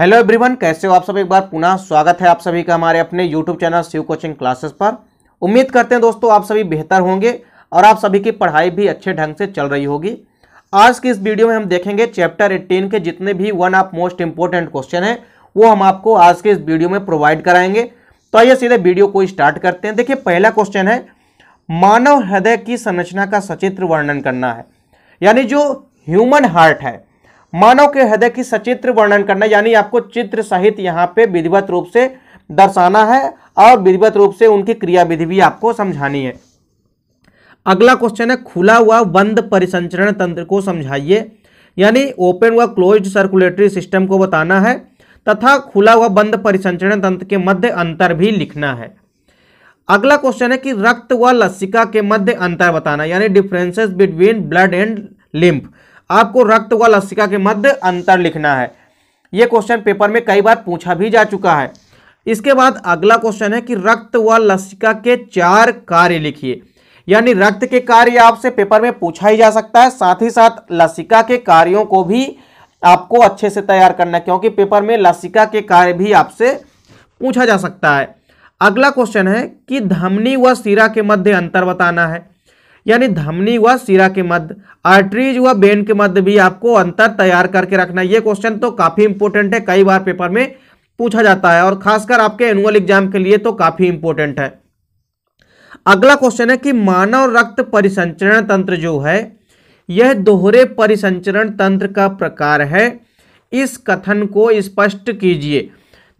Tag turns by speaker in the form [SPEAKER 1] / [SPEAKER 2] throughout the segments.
[SPEAKER 1] hello everyone कैसे हो आप सब एक बार पुनः स्वागत है आप सभी का हमारे अपने YouTube channel Shiv coaching classes पर उम्मीद करते हैं दोस्तों आप सभी बेहतर होंगे और आप सभी की पढ़ाई भी अच्छे ढंग से चल रही होगी आज की इस वीडियो में हम देखेंगे चैप्टर 18 के जितने भी one of most important question है वो हम आपको आज के इस वीडियो में प्रोवाइड कराएंगे तो आइए सीधे वीडियो को स्टार्ट करते हैं देखिए पहला क्वेश्चन है मानव हृदय की संरचना का सचित्र वर्णन करना है यानी जो ह्यूमन हार्ट है मानव के हृदय की सचित्र वर्णन करना यानी आपको चित्र सहित यहाँ पे विधिवत रूप से दर्शाना है और विधिवत रूप से उनकी क्रिया विधि भी आपको समझानी है अगला क्वेश्चन है खुला हुआ बंद परिसंचरण तंत्र को समझाइए यानी ओपन व क्लोज्ड सर्कुलेटरी सिस्टम को बताना है तथा खुला हुआ बंद परिसंचरण तंत्र के मध्य अंतर भी लिखना है अगला क्वेश्चन है कि रक्त व लसिका के मध्य अंतर बताना यानी differences between blood and lymph आपको रक्त व लसिका के मध्य अंतर लिखना है ये क्वेश्चन पेपर में कई बार पूछा भी जा चुका है इसके बाद अगला क्वेश्चन है कि रक्त व लसिका के चार कार्य लिखिए यानी रक्त के कार्य आपसे पेपर में पूछा ही जा सकता है साथ ही साथ लसिका के कार्यों को भी आपको अच्छे से तैयार करना क्योंकि पेपर में लसिका के कार्य भी आपसे पूछा जा सकता है अगला क्वेश्चन है कि धमनी व सिरा के मध्य अंतर बताना है यानी धमनी व सिरा के मध्य आर्टरीज व बेन के मध्य भी आपको अंतर तैयार करके रखना ये क्वेश्चन तो काफ़ी इंपॉर्टेंट है कई बार पेपर में पूछा जाता है और खासकर आपके एनुअल एग्जाम के लिए तो काफ़ी इंपॉर्टेंट है अगला क्वेश्चन है कि मानव रक्त परिसंचरण तंत्र जो है यह दोहरे परिसंचरण तंत्र का प्रकार है इस कथन को स्पष्ट कीजिए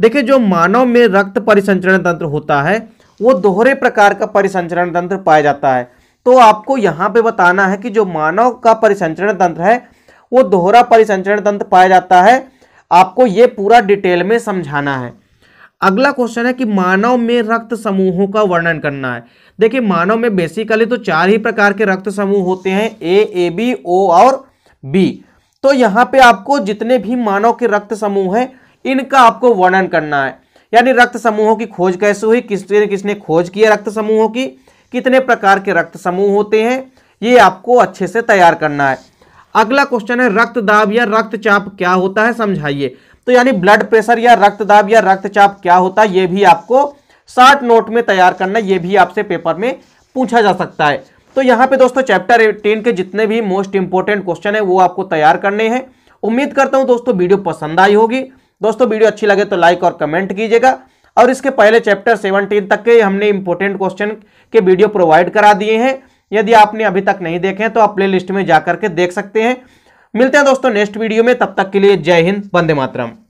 [SPEAKER 1] देखिए जो मानव में रक्त परिसंचरण तंत्र होता है वो दोहरे प्रकार का परिसंचरण तंत्र पाया जाता है तो आपको यहां पे बताना है कि जो मानव का परिसंचरण तंत्र है वो दोहरा परिसंचरण तंत्र पाया जाता है आपको ये पूरा डिटेल में समझाना है अगला क्वेश्चन है कि मानव में रक्त समूहों का वर्णन करना है देखिए मानव में बेसिकली तो चार ही प्रकार के रक्त समूह होते हैं ए ए बी ओ और बी तो यहाँ पे आपको जितने भी मानव के रक्त समूह हैं इनका आपको वर्णन करना है यानी रक्त समूहों की खोज कैसे हुई किसने किसने खोज किया रक्त समूहों की कितने प्रकार के रक्त समूह होते हैं ये आपको अच्छे से तैयार करना है अगला क्वेश्चन है रक्तदाब या रक्तचाप क्या होता है समझाइए तो यानी ब्लड प्रेशर या रक्तदाब या रक्तचाप क्या होता है ये भी आपको शार्ट नोट में तैयार करना ये भी आपसे पेपर में पूछा जा सकता है तो यहाँ पे दोस्तों चैप्टर टेन के जितने भी मोस्ट इंपॉर्टेंट क्वेश्चन है वो आपको तैयार करने हैं उम्मीद करता हूँ दोस्तों वीडियो पसंद आई होगी दोस्तों वीडियो अच्छी लगे तो लाइक और कमेंट कीजिएगा और इसके पहले चैप्टर सेवनटीन तक के हमने इंपॉर्टेंट क्वेश्चन के वीडियो प्रोवाइड करा दिए हैं यदि आपने अभी तक नहीं देखे तो आप लिस्ट में जाकर के देख सकते हैं मिलते हैं दोस्तों नेक्स्ट वीडियो में तब तक के लिए जय हिंद वंदे मातरम